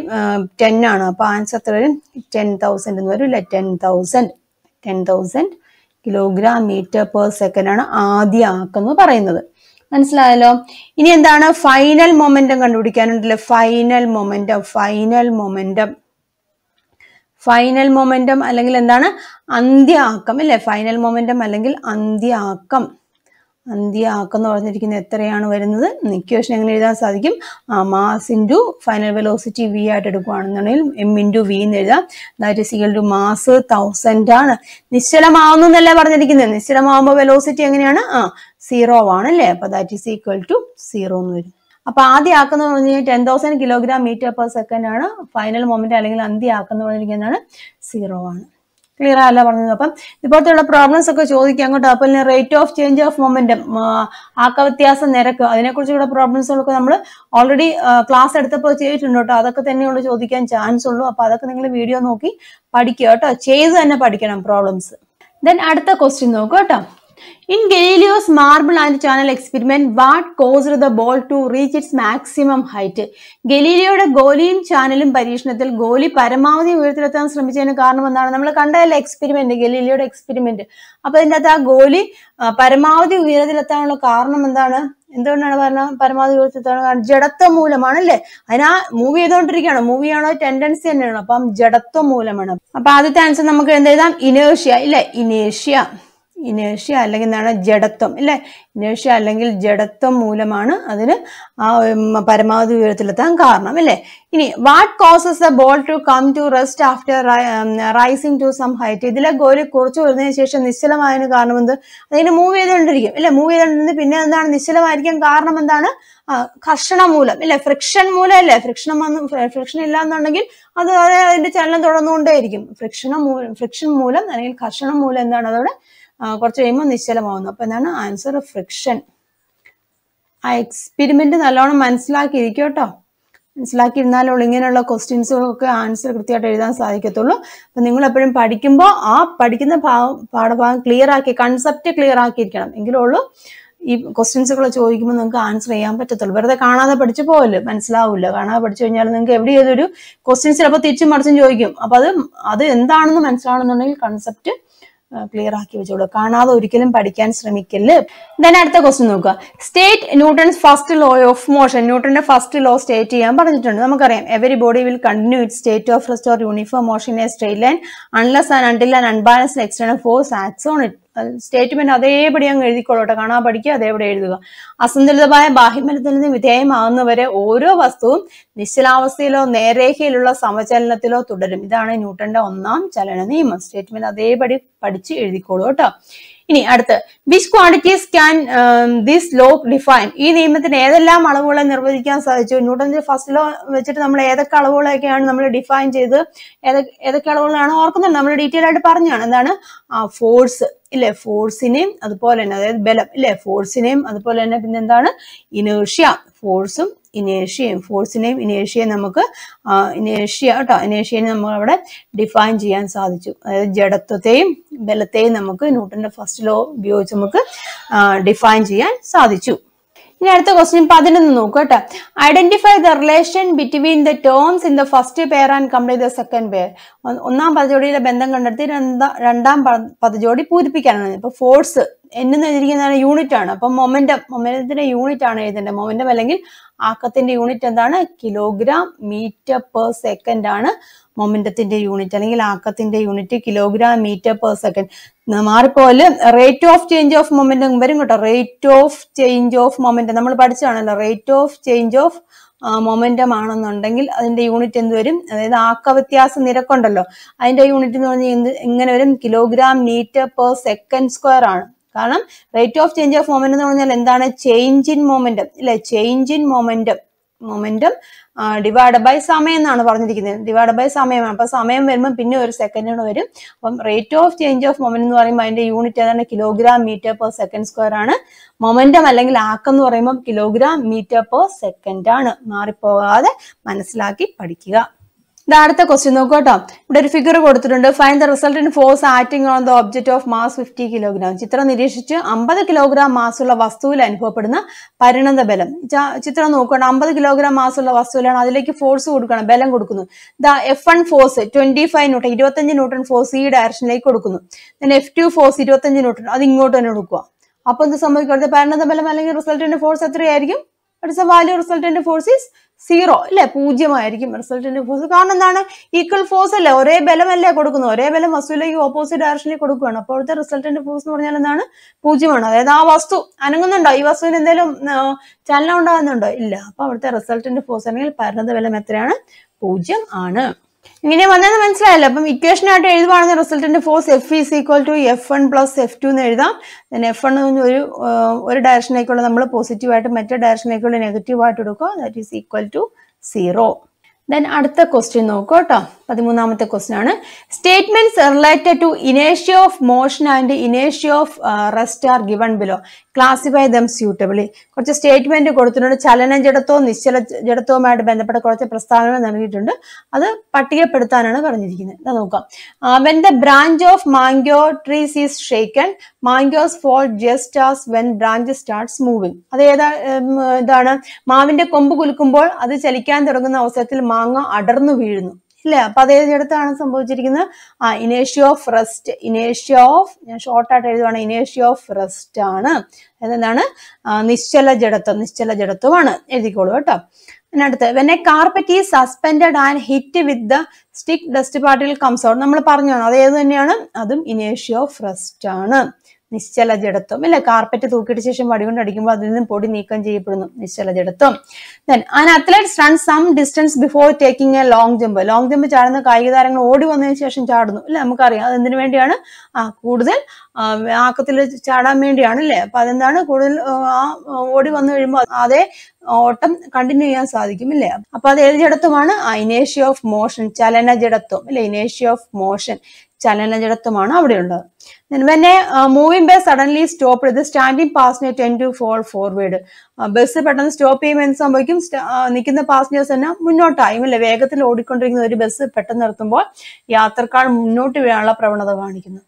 ടെൻ ആണ് അപ്പോൾ ആൻസർ എത്ര വരും ടെൻ തൗസൻഡ് എന്ന് വരും അല്ലെ ten thousand ten thousand kilogram metre per second ആണ് ആദ്യ ആക്കെന്ന് പറയുന്നത് മനസ്സിലായല്ലോ ഇനി എന്താണ് ഫൈനൽ മൊമെന്റം കണ്ടുപിടിക്കാനുണ്ടല്ലോ final momentum final momentum final momentum അല്ലെങ്കിൽ എന്താണ് അന്ത്യ ആക്കം അല്ലെ ഫൈനൽ മൊമെന്റം അല്ലെങ്കിൽ അന്ത്യ ആക്കം ആക്കെന്ന് പറഞ്ഞിരിക്കുന്നത് എത്രയാണ് വരുന്നത് ഇക്വേഷൻ എങ്ങനെ എഴുതാൻ സാധിക്കും mass into final velocity v ആയിട്ട് എടുക്കുകയാണെന്നുണ്ടെങ്കിൽ എം ഇൻറ്റു വി എന്ന് എഴുതാം that is to mass thousand ആണ് നിശ്ചലമാവുന്നു എന്നല്ലേ പറഞ്ഞിരിക്കുന്നത് നിശ്ചലമാവുമ്പോൾ വെലോസിറ്റി എങ്ങനെയാണ് ആ സീറോ ആണ് അല്ലേ അപ്പൊ that is equal to zero എന്ന് വരും അപ്പൊ ആദ്യം ആക്കുന്ന പറഞ്ഞാൽ ten thousand kilogram metre per second ആണ് ഫൈനൽ മൊമെന്റ് അല്ലെങ്കിൽ അന്ത്യ ആക്കുന്ന പറഞ്ഞിരിക്കുന്നതാണ് സീറോ ആണ് ക്ലിയർ അല്ല പറഞ്ഞത് അപ്പം ഇതുപോലത്തെയുള്ള പ്രോബ്ലംസ് ഒക്കെ ചോദിക്കാം അങ്ങോട്ട് അപ്പം rate of change of momentum ആക്കവ്യത്യാസ നിരക്ക് അതിനെക്കുറിച്ചുള്ള പ്രോബ്ലംസുകളൊക്കെ നമ്മൾ ഓൾറെഡി ക്ലാസ് എടുത്തപ്പോൾ ചെയ്തിട്ടുണ്ട് കേട്ടോ അതൊക്കെ തന്നെയുള്ളൂ ചോദിക്കാൻ ചാൻസ് ഉള്ളൂ അപ്പൊ അതൊക്കെ നിങ്ങൾ വീഡിയോ നോക്കി പഠിക്കുക കേട്ടോ ചെയ്ത് തന്നെ പഠിക്കണം പ്രോബ്ലംസ് ദെൻ അടുത്ത ക്വസ്റ്റ്യൻ നോക്കൂ കേട്ടോ in Galileo's marble and channel experiment, what caused the ball to reach its maximum height ഗലീലിയോയുടെ ഗോലിയും ചാനലും പരീക്ഷണത്തിൽ ഗോലി പരമാവധി ഉയരത്തിലെത്താൻ ശ്രമിച്ചതിന് കാരണം എന്താണ് നമ്മൾ കണ്ടതല്ല എക്സ്പെരിമെന്റ് ഗലീലിയോയുടെ എക്സ്പെരിമെന്റ് അപ്പൊ അതിൻ്റെ അകത്ത് ആ ഗോലി പരമാവധി ഉയരത്തിലെത്താനുള്ള കാരണം എന്താണ് എന്തുകൊണ്ടാണ് പറഞ്ഞത് പരമാവധി ഉയരത്തിലെത്താനുള്ള കാരണം ജഡത്വം മൂലമാണ് അല്ലേ അതിനാ മൂവ് ചെയ്തുകൊണ്ടിരിക്കുകയാണ് മൂവ് ചെയ്യാനുള്ള ടെൻഡൻസി തന്നെയാണ് അപ്പം ജഡത്വം മൂലമാണ് അപ്പൊ ആദ്യത്തെ ആൻസർ നമുക്ക് എന്ത് എഴുതാം ഇനേഷ്യ ഇല്ലേ ഇനേഷ്യ ഇനേഷ്യ അല്ലെങ്കിൽ എന്താണ് ജഡത്വം അല്ലേ ഇനേഷ്യ അല്ലെങ്കിൽ ജഡത്വം മൂലമാണ് അതിന് ആ പരമാവധി ഉയരത്തിലെത്താൻ കാരണം അല്ലേ ഇനി what causes a ball to come to rest after rising to some height ഇതിലെ ഗോലി കുറച്ച് വരുന്നതിന് ശേഷം നിശ്ചലമായതിന് കാരണം എന്ത് അതിന് മൂവ് ചെയ്തുകൊണ്ടിരിക്കും അല്ലെ മൂവ് ചെയ്തുകൊണ്ടിരുന്നത് പിന്നെ എന്താണ് നിശ്ചലമായിരിക്കാൻ കാരണം എന്താണ് ഘർഷണം മൂലം ഇല്ലേ ഫ്രിക്ഷൻ മൂലം അല്ലേ ഫ്രിക്ഷണം ഫ്രിക്ഷൻ ഇല്ല എന്നുണ്ടെങ്കിൽ അത് അതിന്റെ ചലനം തുടർന്നുകൊണ്ടേയിരിക്കും ഫ്രിക്ഷണം ഫ്രിക്ഷൻ മൂലം അല്ലെങ്കിൽ ഘർഷണം മൂലം എന്താണ് അതവിടെ കുറച്ച് കഴിയുമ്പോൾ നിശ്ചലമാവുന്നു അപ്പോൾ എന്താണ് ആൻസർ ഫ്രിക്ഷൻ ആ എക്സ്പെരിമെന്റ് നല്ലോണം മനസ്സിലാക്കിയിരിക്കും കേട്ടോ ഇങ്ങനെയുള്ള ക്വസ്റ്റ്യൻസ് ഒക്കെ ആൻസർ കൃത്യമായിട്ട് എഴുതാൻ സാധിക്കത്തുള്ളൂ അപ്പൊ നിങ്ങൾ എപ്പോഴും പഠിക്കുമ്പോൾ ആ പഠിക്കുന്ന ഭാഗം പാഠഭാഗം ക്ലിയർ ആക്കി കൺസെപ്റ്റ് ക്ലിയർ ആക്കിയിരിക്കണം ഉള്ളൂ ഈ ക്വസ്റ്റ്യൻസുകൾ ചോദിക്കുമ്പോൾ നിങ്ങൾക്ക് ആൻസർ ചെയ്യാൻ പറ്റത്തുള്ളൂ വെറുതെ കാണാതെ പഠിച്ചു പോകല്ലോ മനസ്സിലാവില്ല കാണാതെ പഠിച്ചു കഴിഞ്ഞാൽ നിങ്ങൾക്ക് എവിടെ ഏതൊരു ക്വസ്റ്റ്യൻസ് ചിലപ്പോൾ തിരിച്ചും മറിച്ചും ചോദിക്കും അപ്പൊ അത് അത് എന്താണെന്ന് മനസ്സിലാവണമെന്നുണ്ടെങ്കിൽ കൺസെപ്റ്റ് ക്ലിയർ ആക്കി വെച്ചോളൂ കാണാതെ ഒരിക്കലും പഠിക്കാൻ ശ്രമിക്കല് ദെൻ അടുത്ത ക്വസ്റ്റ്യൻ നോക്കുക state Newton's first law of motion ന്യൂട്ടന്റെ ഫസ്റ്റ് ലോ സ്റ്റേറ്റ് ചെയ്യാൻ പറഞ്ഞിട്ടുണ്ട് നമുക്കറിയാം every body will continue it state of rest or uniform motion a straight line unless and until and unbalanced external force acts on it statement അതേപടി അങ്ങ് എഴുതിക്കൊള്ളോട്ടെ കാണാൻ പഠിക്കുക അതേപടി എഴുതുക അസന്തുലിതമായ നിന്ന് വിധേയമാകുന്നവരെ ഓരോ വസ്തുവും നിശ്ചലാവസ്ഥയിലോ നേരേഖയിലുള്ള സമചലനത്തിലോ തുടരും ഇതാണ് ന്യൂട്ടന്റെ ഒന്നാം ചലന നിയമം സ്റ്റേറ്റ്മെന്റ് അതേപടി പഠിച്ച് എഴുതിക്കോളൂ കേട്ടോ ഇനി അടുത്ത് which quantities can this law define ഈ നിയമത്തിന് ഏതെല്ലാം അളവുകളെ നിർവചിക്കാൻ സാധിച്ചു ന്യൂട്ടന്റെ ഫസ്റ്റ് ലോ വെച്ചിട്ട് നമ്മൾ ഏതൊക്കെ അളവുകളൊക്കെയാണ് നമ്മൾ ഡിഫൈൻ ചെയ്ത് ഏതൊക്കെ അളവുകളാണ് ഓർക്കുന്നത് നമ്മൾ ഡീറ്റെയിൽ ആയിട്ട് പറഞ്ഞാണ് എന്താണ് ഫോഴ്സ് ഇല്ലെ ഫോഴ്സിനെയും അതുപോലെ തന്നെ അതായത് ബലം ഇല്ലെ ഫോഴ്സിനെയും അതുപോലെ തന്നെ പിന്നെ എന്താണ് ഇനേഷ്യ ഫോഴ്സും ഇനേഷ്യയും ഫോഴ്സിനെയും ഇനേഷ്യയും നമുക്ക് ഇനേഷ്യ കേട്ടോ ഇനേഷ്യനെ നമ്മൾ അവിടെ ഡിഫൈൻ ചെയ്യാൻ സാധിച്ചു അതായത് ജഡത്വത്തെയും ബലത്തെയും നമുക്ക് ന്യൂട്ടന്റെ ഫസ്റ്റ് ലോ ഉപയോഗിച്ച് നമുക്ക് ഡിഫൈൻ ചെയ്യാൻ സാധിച്ചു ഇനി അടുത്ത ക്വസ്റ്റ്യൻ പതിനൊന്ന് നോക്കുക കേട്ടോ identify the relation between the terms in the first pair and complete the second pair ഒന്നാം പദജോടിയിലെ ബന്ധം കണ്ടെടുത്ത് രണ്ടാം പദജോടി പൂരിപ്പിക്കാനാണ് ഇപ്പൊ ഫോഴ്സ് എന്നെന്ന് വെച്ചിരിക്കുന്നതാണ് യൂണിറ്റ് ആണ് അപ്പം മൊമെന്റം മൊമെന്റത്തിന്റെ യൂണിറ്റ് ആണ് എഴുതേണ്ടത് മൊമെന്റം അല്ലെങ്കിൽ ആക്കത്തിന്റെ യൂണിറ്റ് എന്താണ് കിലോഗ്രാം മീറ്റർ പെർ സെക്കൻഡ് ആണ് മൊമെന്റത്തിന്റെ യൂണിറ്റ് അല്ലെങ്കിൽ ആക്കത്തിന്റെ unit kilogram metre per second മാറിപ്പോലെ rate of change of momentum വരും കേട്ടോ rate of change of momentum നമ്മൾ പഠിച്ചതാണല്ലോ rate of change of momentum ആണെന്നുണ്ടെങ്കിൽ അതിന്റെ യൂണിറ്റ് എന്ത് വരും അതായത് ആക്ക വ്യത്യാസ നിരക്കുണ്ടല്ലോ അതിന്റെ യൂണിറ്റ് എന്ന് പറഞ്ഞാൽ എന്ത് എങ്ങനെ വരും kilogram metre per second square ആണ് കാരണം rate of change of moment എന്ന് പറഞ്ഞാൽ എന്താണ് ചേഞ്ച് ഇൻ മൊമെന്റം അല്ലെ change in momentum momentum divide by സമയം എന്നാണ് പറഞ്ഞിരിക്കുന്നത് ഡിവൈഡ് ബൈ സമയമാണ് അപ്പൊ സമയം വരുമ്പോൾ പിന്നെ ഒരു സെക്കൻഡിന് വരും അപ്പം rate of change of moment എന്ന് പറയുമ്പോൾ അതിന്റെ യൂണിറ്റ് ഏതാണ് kilogram metre per second square ആണ് മൊമെന്റം അല്ലെങ്കിൽ ആക്കം എന്ന് പറയുമ്പോൾ കിലോഗ്രാം മീറ്റർ പെർ സെക്കൻഡ് ആണ് മാറിപ്പോകാതെ മനസ്സിലാക്കി പഠിക്കുക ഇത് അടുത്ത ക്വസ്റ്റ്യൻ നോക്കുക കേട്ടോ ഇവിടെ ഒരു ഫിഗർ കൊടുത്തിട്ടുണ്ട് find the in force acting on the object of mass fifty kilogram ചിത്രം നിരീക്ഷിച്ച് അമ്പത് കിലോഗ്രാം മാസുള്ള വസ്തുവിൽ അനുഭവപ്പെടുന്ന പരിണത ബലം ചിത്രം നോക്കണം അമ്പത് കിലോഗ്രാം മാസുള്ള വസ്തുവിലാണ് അതിലേക്ക് ഫോഴ്സ് കൊടുക്കണം ബലം കൊടുക്കുന്നു the F one force twenty five newton ഇരുപത്തഞ്ച് ന്യൂട്ടൺ ഫോഴ്സ് ഈ ഡയറക്ഷനിലേക്ക് കൊടുക്കുന്നു ദെൻ എഫ് ടു ഫോഴ്സ് ഇരുപത്തഞ്ച് ന്യൂട്ടൺ അത് ഇങ്ങോട്ട് തന്നെ കൊടുക്കുക അപ്പൊ എന്ത് സംഭവിക്കുന്നത് പരിണത ബലം അല്ലെങ്കിൽ റിസൾട്ടിന്റെ ഫോഴ്സ് എത്രയായിരിക്കും അടുത്ത is the force resultant zero അല്ലെ പൂജ്യമായിരിക്കും റിസൾട്ടിന്റെ ഫോഴ്സ് കാരണം എന്താണ് ഈക്വൽ ഫോഴ്സ് അല്ലേ ഒരേ ബലമല്ലേ കൊടുക്കുന്നത് ഒരേ ബലം വസ്തുവിലേക്ക് ഓപ്പോസിറ്റ് ഡയറക്ഷനിൽ കൊടുക്കുകയാണ് അപ്പോഴത്തെ റിസൾട്ടിന്റെ ഫോഴ്സ് എന്ന് പറഞ്ഞാൽ എന്താണ് പൂജ്യമാണ് അതായത് ആ വസ്തു അനങ്ങുന്നുണ്ടോ ഈ വസ്തുവിന് എന്തെങ്കിലും ചലനം ഉണ്ടാകുന്നുണ്ടോ ഇല്ല അപ്പൊ അവിടുത്തെ റിസൾട്ടിന്റെ ഫോഴ്സ് അല്ലെങ്കിൽ പരിണത ബലം എത്രയാണ് പൂജ്യം ആണ് ഇങ്ങനെ വന്നത് മനസ്സിലായല്ലോ അപ്പം ഇക്വേഷനായിട്ട് എഴുതുവാണെങ്കിൽ റിസൾട്ടിന്റെ force F is equal to F one plus F two എന്ന് എഴുതാം എഫ് വൺ ഒരു ഒരു ഡയറക്ഷനിലേക്കുള്ള നമ്മൾ പോസിറ്റീവായിട്ട് മറ്റേ ഡയറക്ഷനിലേക്കുള്ള നെഗറ്റീവായിട്ട് എടുക്കുക that is equal to zero then അടുത്ത ക്വസ്റ്റ്യൻ നോക്കൂ കേട്ടോ പതിമൂന്നാമത്തെ ക്വസ്റ്റ്യൻ ആണ് സ്റ്റേറ്റ്മെന്റ്സ് റിലേറ്റഡ് ടു ഇനേഷ്യ of motion and ഇനേഷ്യ of rest are given below classify dum suitably കുറച്ച് സ്റ്റേറ്റ്മെന്റ് കൊടുത്തിട്ടുണ്ട് ചലന ജഡത്വവും നിശ്ചല ജഡത്വവുമായിട്ട് ബന്ധപ്പെട്ട കുറച്ച് പ്രസ്താവനകൾ നൽകിയിട്ടുണ്ട് അത് പട്ടികപ്പെടുത്താനാണ് പറഞ്ഞിരിക്കുന്നത് ഇതാ നോക്കാം when the branch of mango trees is shaken mangoes fall just as when branch starts moving അത് ഏതാ ഇതാണ് മാവിന്റെ കൊമ്പ് കുലുക്കുമ്പോൾ അത് ചലിക്കാൻ തുടങ്ങുന്ന അവസരത്തിൽ മാങ്ങ അടർന്നു വീഴുന്നു ഇല്ല അപ്പൊ അതേടത്താണ് സംഭവിച്ചിരിക്കുന്നത് ആ ഇനേഷ്യ ഓഫ് റെസ്റ്റ് ഇനേഷ്യ ഓഫ് ഞാൻ ഷോർട്ടായിട്ട് എഴുതുവാണ് ഇനേഷ്യ ഓഫ് റെസ്റ്റ് ആണ് അതെന്താണ് നിശ്ചല ജഡത്വം നിശ്ചല ജഡത്വമാണ് എഴുതിക്കോളൂ കേട്ടോ അതിനടുത്ത് when a carpet is suspend and hit with the stick dust particle comes out നമ്മൾ പറഞ്ഞു അതേത് തന്നെയാണ് അതും ഇനേഷ്യ ഓഫ് റെസ്റ്റ് ആണ് നിശ്ചല ജഡത്വം അല്ലെ കാർപ്പറ്റ് തൂക്കിയിട്ട ശേഷം വടികൊണ്ട് അടിക്കുമ്പോൾ അതിൽ നിന്നും പൊടി നീക്കം ചെയ്യപ്പെടുന്നു നിശ്ചല ജഡത്വം then an athletes run some distance before taking a long jump long jump ചാടുന്ന കായിക താരങ്ങൾ ഓടി വന്നതിന് ശേഷം ചാടുന്നു അല്ലെ നമുക്കറിയാം അത് എന്തിനു വേണ്ടിയാണ് ആ കൂടുതൽ ആക്കത്തിൽ ചാടാൻ വേണ്ടിയാണ് അല്ലെ അപ്പൊ അതെന്താണ് കൂടുതൽ ആ ഓടി വന്നു കഴിയുമ്പോൾ അതേ ഓട്ടം കണ്ടിന്യൂ ചെയ്യാൻ സാധിക്കും അല്ലെ അപ്പൊ അത് ഏത് ജഡത്വമാണ് ഇനേഷ്യ ഓഫ് മോഷൻ ചലന ജഡത്വം അല്ലെ ഇനേഷ്യ ഓഫ് മോഷൻ ചലനജടത്വമാണ് ഉള്ളത് when a moving bus suddenly stop ചെയ്ത് standing passenger tend to for forward bus പെട്ടെന്ന് സ്റ്റോപ്പ് ചെയ്യുമ്പോൾ എന്ത് സംഭവിക്കും uh, നിൽക്കുന്ന പാസഞ്ചേഴ്സ് തന്നെ മുന്നോട്ടായും അല്ലെ വേഗത്തിൽ ഓടിക്കൊണ്ടിരിക്കുന്ന ഒരു ബസ് പെട്ടെന്ന് നിർത്തുമ്പോൾ യാത്രക്കാർ മുന്നോട്ട് വീഴാനുള്ള പ്രവണത കാണിക്കുന്നു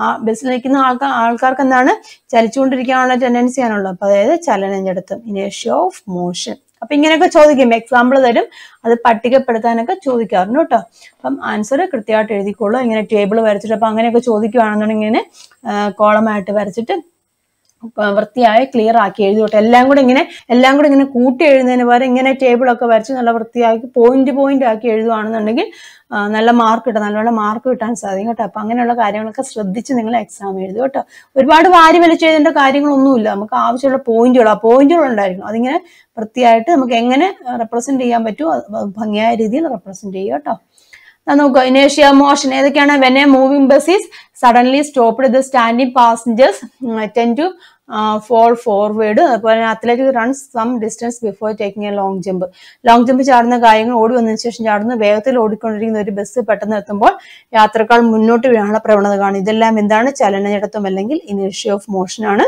ആ ബസ്സിൽ നിൽക്കുന്ന ആൾക്കാർ ആൾക്കാർക്ക് എന്താണ് ചലിച്ചുകൊണ്ടിരിക്കാനുള്ള ടെൻഡൻസിയാണുള്ളത് അപ്പൊ അതായത് ചലനഞ്ചടത്തം ഇനേഷ്യ ഓഫ് മോഷൻ അപ്പൊ ഇങ്ങനെയൊക്കെ ചോദിക്കും എക്സാമ്പിൾ തരും അത് പട്ടികപ്പെടുത്താനൊക്കെ ചോദിക്കാറുണ്ട് കേട്ടോ അപ്പം ആൻസർ കൃത്യമായിട്ട് എഴുതിക്കോളൂ ഇങ്ങനെ ടേബിൾ വരച്ചിട്ട് അപ്പൊ അങ്ങനെയൊക്കെ ചോദിക്കുവാണെന്നുണ്ടെങ്കിൽ ഇങ്ങനെ കോളമായിട്ട് വരച്ചിട്ട് വൃത്തിയായി ക്ലിയർ ആക്കി എഴുതിയോട്ടെ എല്ലാം കൂടെ ഇങ്ങനെ എല്ലാം കൂടെ ഇങ്ങനെ കൂട്ടി എഴുതുന്നതിന് പകരം ഇങ്ങനെ ടേബിളൊക്കെ വരച്ച് നല്ല വൃത്തിയാക്കി പോയിന്റ് പോയിന്റ് ആക്കി എഴുതുകയാണെന്നുണ്ടെങ്കിൽ നല്ല മാർക്ക് കിട്ടും നല്ലപോലെ മാർക്ക് കിട്ടാൻ സാധിക്കും കേട്ടോ അപ്പൊ അങ്ങനെയുള്ള കാര്യങ്ങളൊക്കെ ശ്രദ്ധിച്ച് നിങ്ങൾ എക്സാം എഴുതും കേട്ടോ ഒരുപാട് വാരി വലിച്ചെഴുതേണ്ട കാര്യങ്ങളൊന്നുമില്ല നമുക്ക് ആവശ്യമുള്ള പോയിന്റുകൾ ആ പോയിന്റുകൾ ഉണ്ടായിരിക്കും അതിങ്ങനെ വൃത്തിയായിട്ട് നമുക്ക് എങ്ങനെ റെപ്രസെന്റ് ചെയ്യാൻ പറ്റുമോ ഭംഗിയായ രീതിയിൽ റെപ്രസെന്റ് ചെയ്യുക കേട്ടോ നോക്കുക ഇനേഷ്യ മോഷൻ ഏതൊക്കെയാണ് when a moving bus is suddenly stopped the standing passengers tend to fall forward അതുപോലെ athletic runs some distance before taking a long jump long jump ചാടുന്ന കാര്യങ്ങൾ ഓടി വന്നതിന് ശേഷം ചാടുന്ന വേഗത്തിൽ ഓടിക്കൊണ്ടിരിക്കുന്ന ഒരു ബസ് പെട്ടെന്ന് എത്തുമ്പോൾ യാത്രക്കാർ മുന്നോട്ട് വീഴാനുള്ള പ്രവണത കാണും ഇതെല്ലാം എന്താണ് ചലനജടത്വം അല്ലെങ്കിൽ ഇനേഷ്യ ഓഫ് മോഷനാണ്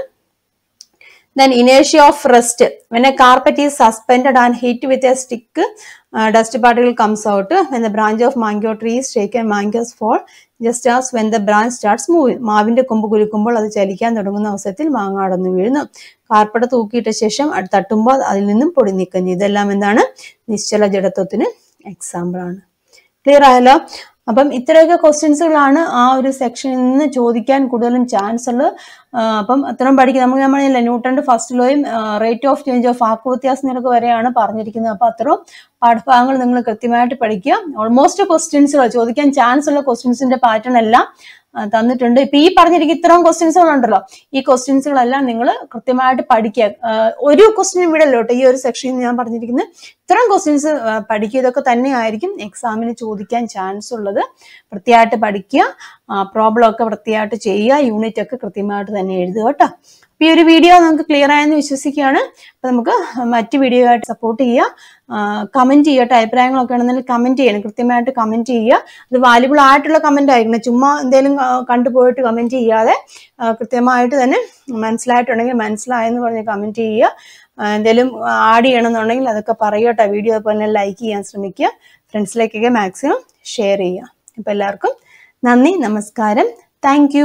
then inertia of rest when a carpet is suspended and hit with a stick uh, dust particle comes out when the branch of mango tree is shaken mangoes fall just as when the branch starts moving മാവിന്റെ കൊമ്പ് കുലുക്കുമ്പോൾ അത് ചലിക്കാൻ തുടങ്ങുന്ന അവസരത്തിൽ മാങ്ങ അടന്നു വീഴുന്നു കാർപ്പട തൂക്കിയിട്ട ശേഷം അത് തട്ടുമ്പോൾ അതിൽ നിന്നും പൊടി നീക്കുന്നു ഇതെല്ലാം എന്താണ് നിശ്ചല ജഡത്വത്തിന് എക്സാമ്പിൾ ആണ് ക്ലിയർ ആയല്ലോ അപ്പം ഇത്രയൊക്കെ ക്വസ്റ്റ്യൻസുകളാണ് ആ ഒരു സെക്ഷനിൽ നിന്ന് ചോദിക്കാൻ കൂടുതലും ചാൻസ് ഉള്ളത് അപ്പം അത്രയും പഠിക്കുക നമുക്ക് നമ്മളില്ല ന്യൂട്ടന്റെ ഫസ്റ്റ് ലോയും റേറ്റ് ഓഫ് ചേഞ്ച് ഓഫ് ആക്കു വ്യത്യാസം നിരക്ക് വരെയാണ് പറഞ്ഞിരിക്കുന്നത് അപ്പം അത്രയും പാഠഭാഗങ്ങൾ നിങ്ങൾ കൃത്യമായിട്ട് പഠിക്കുക ഓൾമോസ്റ്റ് ക്വസ്റ്റ്യൻസുകൾ ചോദിക്കാൻ ചാൻസ് ഉള്ള ക്വസ്റ്റ്യൻസിന്റെ പാറ്റേൺ എല്ലാം തന്നിട്ടുണ്ട് ഇപ്പൊ ഈ പറഞ്ഞിരിക്കും ഇത്രയും ക്വസ്റ്റ്യൻസുകളുണ്ടല്ലോ ഈ ക്വസ്റ്റ്യൻസുകളെല്ലാം നിങ്ങൾ കൃത്യമായിട്ട് പഠിക്കുക ഒരു ക്വസ്റ്റ്യൻ ഇവിടെ അല്ലോട്ടെ ഈ ഒരു സെക്ഷനിൽ ഞാൻ പറഞ്ഞിരിക്കുന്നത് ഇത്രയും ക്വസ്റ്റ്യൻസ് പഠിക്കിയതൊക്കെ തന്നെയായിരിക്കും എക്സാമിന് ചോദിക്കാൻ ചാൻസ് ഉള്ളത് വൃത്തിയായിട്ട് പഠിക്കുക പ്രോബ്ലം ഒക്കെ വൃത്തിയായിട്ട് ചെയ്യുക യൂണിറ്റ് ഒക്കെ കൃത്യമായിട്ട് തന്നെ എഴുതുക കേട്ടോ ഈ ഒരു വീഡിയോ നമുക്ക് ക്ലിയർ ആയെന്ന് വിശ്വസിക്കുകയാണ് അപ്പം നമുക്ക് മറ്റു വീഡിയോ ആയിട്ട് സപ്പോർട്ട് ചെയ്യുക കമൻറ്റ് ടൈപ്പ് അഭിപ്രായങ്ങളൊക്കെ ആണെന്നുണ്ടെങ്കിൽ കമൻറ്റ് ചെയ്യണം കൃത്യമായിട്ട് കമൻറ്റ് ചെയ്യുക അത് വാല്യുബിൾ ആയിട്ടുള്ള കമന്റ് ആയിരിക്കണം ചുമ്മാ എന്തെങ്കിലും കണ്ടുപോയിട്ട് കമൻറ്റ് ചെയ്യാതെ കൃത്യമായിട്ട് തന്നെ മനസ്സിലായിട്ടുണ്ടെങ്കിൽ മനസ്സിലായെന്ന് പറഞ്ഞ് കമൻറ്റ് ചെയ്യുക എന്തെങ്കിലും ആഡ് ചെയ്യണമെന്നുണ്ടെങ്കിൽ അതൊക്കെ പറയട്ടെ വീഡിയോ അതുപോലെ തന്നെ ലൈക്ക് ചെയ്യാൻ ശ്രമിക്കുക ഫ്രണ്ട്സിലേക്കൊക്കെ മാക്സിമം ഷെയർ ചെയ്യുക അപ്പോൾ എല്ലാവർക്കും നന്ദി നമസ്കാരം താങ്ക്